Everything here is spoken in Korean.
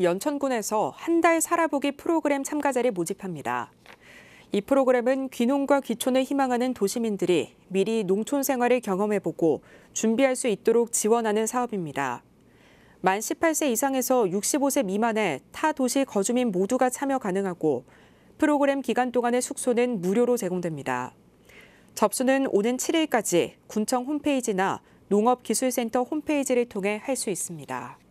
연천군에서 한 달 살아보기 프로그램 참가자를 모집합니다. 이 프로그램은 귀농과 귀촌을 희망하는 도시민들이 미리 농촌 생활을 경험해보고 준비할 수 있도록 지원하는 사업입니다. 만 18세 이상에서 65세 미만의 타 도시 거주민 모두가 참여 가능하고 프로그램 기간 동안의 숙소는 무료로 제공됩니다. 접수는 오는 7일까지 군청 홈페이지나 농업기술센터 홈페이지를 통해 할 수 있습니다.